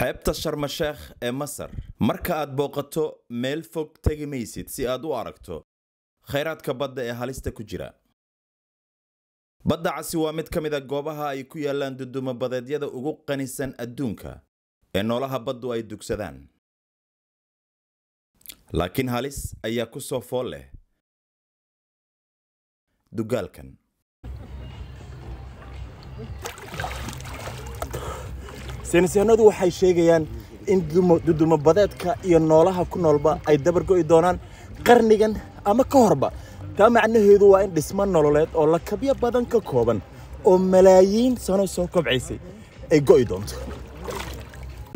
xeebta sharmasheekh ee masar marka aad booqato meel fog tegi maysid si aad u aragto khayraadka badda ee halista ku jira badda casi waa mid ka mid a ah goobaha ay ku yaallaan dudumo badeedyada ugu qanisan adduunka ee noolaha baddu ay dugsadaan laakiin halis ayaa ku soo fool leh dugaalkan saynisyahannadu waxay sheegayaan in dudumabadeedka iyo noolaha ku noolba ay dabar go'i doonaan qarnigan ama ka horba taa macnaheedu waa in dhismo nololeed oo lakabyo badan ka kooban oo malaayiin sano soo kobcaysay ay go'i doonto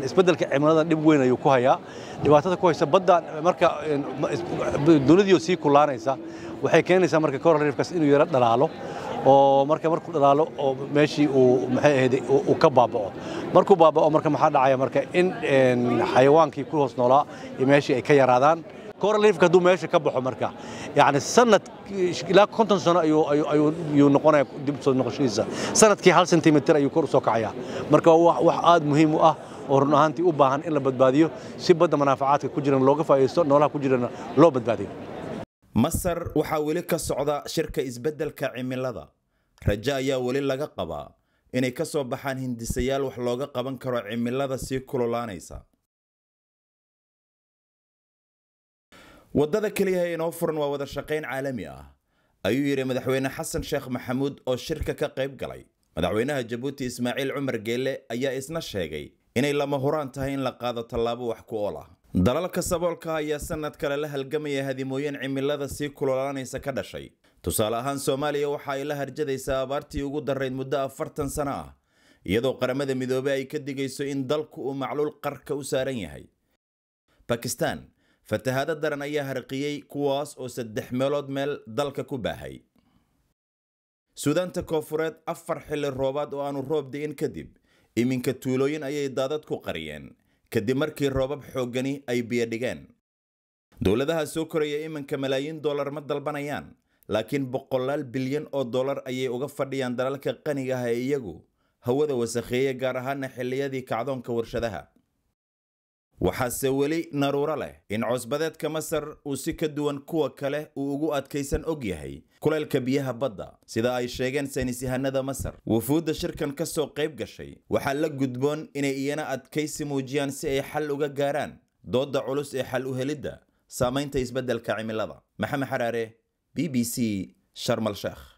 isbeddelka cimilada dhib weyn ayuu ku hayaa dhibaatada ku haysa badda marka eh, dunidii sii kulaanaysa waxay keenaysaa marka ka hor inuu yaro dhalaalo oo marka markuu dhalaalo oo meeshii uu maxay ahayd uu ka baaba'o markuu baaba'o marka maxaa dhacaya marka in xayawaankii ku hoos noolaa iyo meeshii ay ka yaraadaan koraliifka hadduu meesha ka baxo marka yacni sanad ilaa konton sano ayuu noqonaya dib soo noqoshadiisa sanadkii hal sentimitir ayuu kor u kacayaa marka waa wax aad muhiim u ah oo run ahaantii u baahan in la badbaadiyo si badda manaafacaadka ku jiran looga faa'iidaysto noolaha ku jirana loo badbaadiyo masar waxaa weli ka socda shirka isbeddelka cimilada rajo ayaa weli laga qabaa inay ka soo baxaan hindisayaal wax looga qaban karo cimilada sii kululaanaysa waddada keliya keliyaha inoo furan waa wada shaqayn caalami ah ayuu yidhi madaxweyne xasan sheekh maxamuud oo shirka ka qayb galay madaxweynaha jabuuti ismaaciil cumar geelle ayaa isna sheegay inay lama huraan tahay in la qaado tallaabo wax ku ool ah dalalka saboolka ayaa sanad kale la halgamaya hadimooyin cimilada sii kululaanaysa ka dhashay tusaale ahaan soomaaliya waxa ay la harjadaysaa abaartii ugu darayd muddo afartan sano ah iyadoo qaramada midoobe ay ka digayso in dalku uu macluul qarka u saaran yahay bakistan fatahaado daran ayaa harqiyey kuwaas oo saddex meelood meel dalka ku baahay suudaanta koonfureed afar xilli roobaad oo aanu roob di'in kadib iminka tuulooyin ayay daadad ku qariyeen kadib markii roobab xooggani ay biyodhigeen dowladaha soo koraya iminka malaayiin dollar ma dalbanayaan laakiin boqolaal bilyan oo dollar ayay uga fadhiyaan dalalka qaniga ah ee iyagu hawada wasakheeya gaar ahaana xilliyadii kacdoonka warshadaha waxaase weli naruuro leh in coosbadeedka masar uu si ka duwan kuwa kale uu ugu adkaysan og yahay kulaylka biyaha badda sida ay sheegeen saynisyahanada masar wufuudda shirkan ka soo qayb gashay waxaa la gudboon inay iyana adkaysi muujiyaan si ay xal uga gaaraan doodda culus ee xal u helidda saamaynta isbeddelka cimilada maxamed xaraare b b c sharmal sheekh